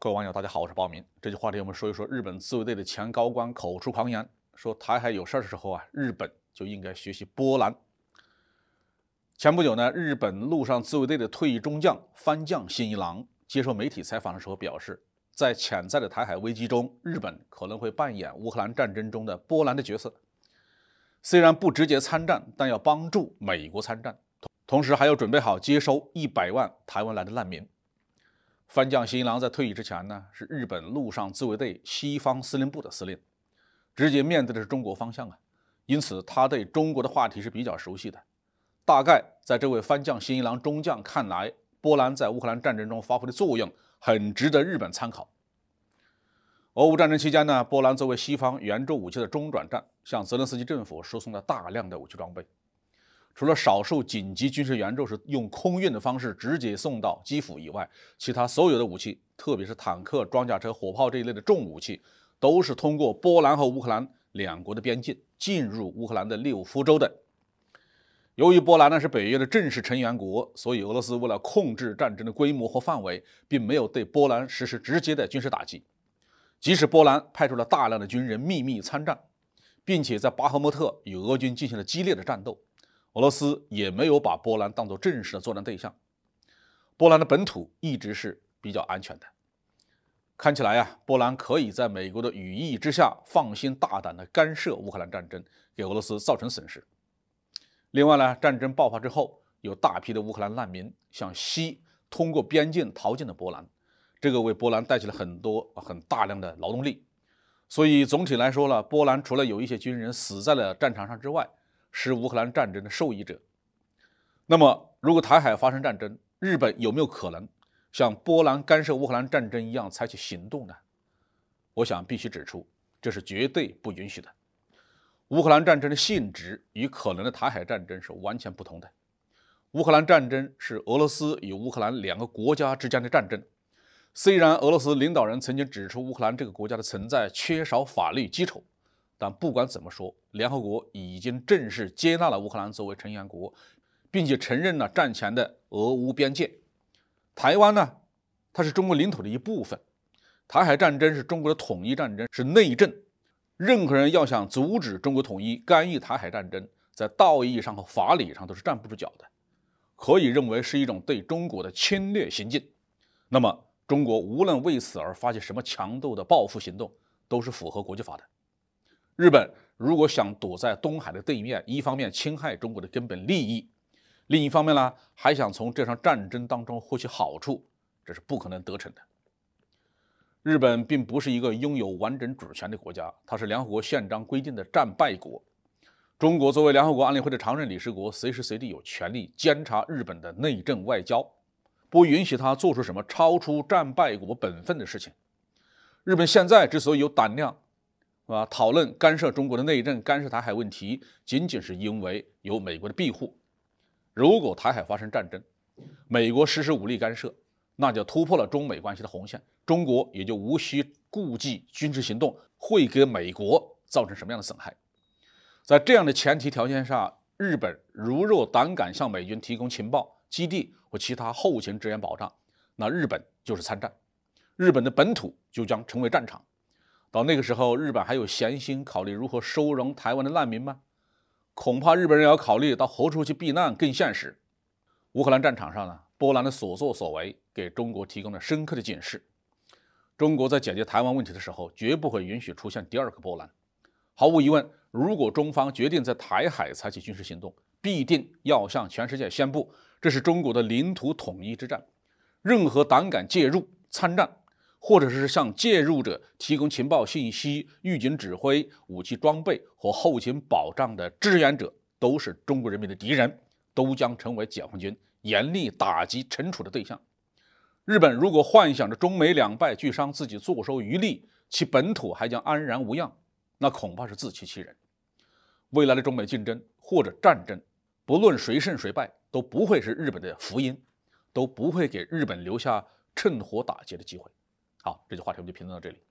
各位网友，大家好，我是鲍明。这期话题我们说一说日本自卫队的前高官口出狂言，说台海有事的时候啊，日本就应该学习波兰。前不久呢，日本陆上自卫队的退役中将、番将新一郎接受媒体采访的时候表示，在潜在的台海危机中，日本可能会扮演乌克兰战争中的波兰的角色。虽然不直接参战，但要帮助美国参战，同时还要准备好接收一百万台湾来的难民。番将新一郎在退役之前呢，是日本陆上自卫队西方司令部的司令，直接面对的是中国方向啊，因此他对中国的话题是比较熟悉的。大概在这位番将新一郎中将看来，波兰在乌克兰战争中发挥的作用很值得日本参考。俄乌战争期间呢，波兰作为西方援助武器的中转站，向泽连斯基政府输送了大量的武器装备。除了少数紧急军事援助是用空运的方式直接送到基辅以外，其他所有的武器，特别是坦克、装甲车、火炮这一类的重武器，都是通过波兰和乌克兰两国的边境进入乌克兰的利沃夫州的。由于波兰呢是北约的正式成员国，所以俄罗斯为了控制战争的规模和范围，并没有对波兰实施直接的军事打击。即使波兰派出了大量的军人秘密参战，并且在巴赫穆特与俄军进行了激烈的战斗。俄罗斯也没有把波兰当做正式的作战对象，波兰的本土一直是比较安全的。看起来呀，波兰可以在美国的羽翼之下放心大胆地干涉乌克兰战争，给俄罗斯造成损失。另外呢，战争爆发之后，有大批的乌克兰难民向西通过边境逃进了波兰，这个为波兰带去了很多很大量的劳动力。所以总体来说呢，波兰除了有一些军人死在了战场上之外，是乌克兰战争的受益者。那么，如果台海发生战争，日本有没有可能像波兰干涉乌克兰战争一样采取行动呢？我想必须指出，这是绝对不允许的。乌克兰战争的性质与可能的台海战争是完全不同的。乌克兰战争是俄罗斯与乌克兰两个国家之间的战争。虽然俄罗斯领导人曾经指出，乌克兰这个国家的存在缺少法律基础。但不管怎么说，联合国已经正式接纳了乌克兰作为成员国，并且承认了战前的俄乌边界。台湾呢，它是中国领土的一部分。台海战争是中国的统一战争，是内政。任何人要想阻止中国统一、干预台海战争，在道义上和法理上都是站不住脚的，可以认为是一种对中国的侵略行径。那么，中国无论为此而发起什么强度的报复行动，都是符合国际法的。日本如果想躲在东海的对面，一方面侵害中国的根本利益，另一方面呢，还想从这场战争当中获取好处，这是不可能得逞的。日本并不是一个拥有完整主权的国家，它是联合国宪章规定的战败国。中国作为联合国安理会的常任理事国，随时随地有权利监察日本的内政外交，不允许他做出什么超出战败国本分的事情。日本现在之所以有胆量，啊，讨论干涉中国的内政、干涉台海问题，仅仅是因为有美国的庇护。如果台海发生战争，美国实施武力干涉，那就突破了中美关系的红线，中国也就无需顾忌军事行动会给美国造成什么样的损害。在这样的前提条件下，日本如若胆敢向美军提供情报基地或其他后勤支援保障，那日本就是参战，日本的本土就将成为战场。到那个时候，日本还有闲心考虑如何收容台湾的难民吗？恐怕日本人要考虑到何处去避难更现实。乌克兰战场上呢，波兰的所作所为给中国提供了深刻的警示。中国在解决台湾问题的时候，绝不会允许出现第二个波兰。毫无疑问，如果中方决定在台海采取军事行动，必定要向全世界宣布，这是中国的领土统一之战。任何胆敢介入参战。或者是向介入者提供情报信息、预警指挥、武器装备和后勤保障的支援者，都是中国人民的敌人，都将成为解放军严厉打击惩处的对象。日本如果幻想着中美两败俱伤，自己坐收渔利，其本土还将安然无恙，那恐怕是自欺欺人。未来的中美竞争或者战争，不论谁胜谁败，都不会是日本的福音，都不会给日本留下趁火打劫的机会。好，这句话题我们就评论到这里。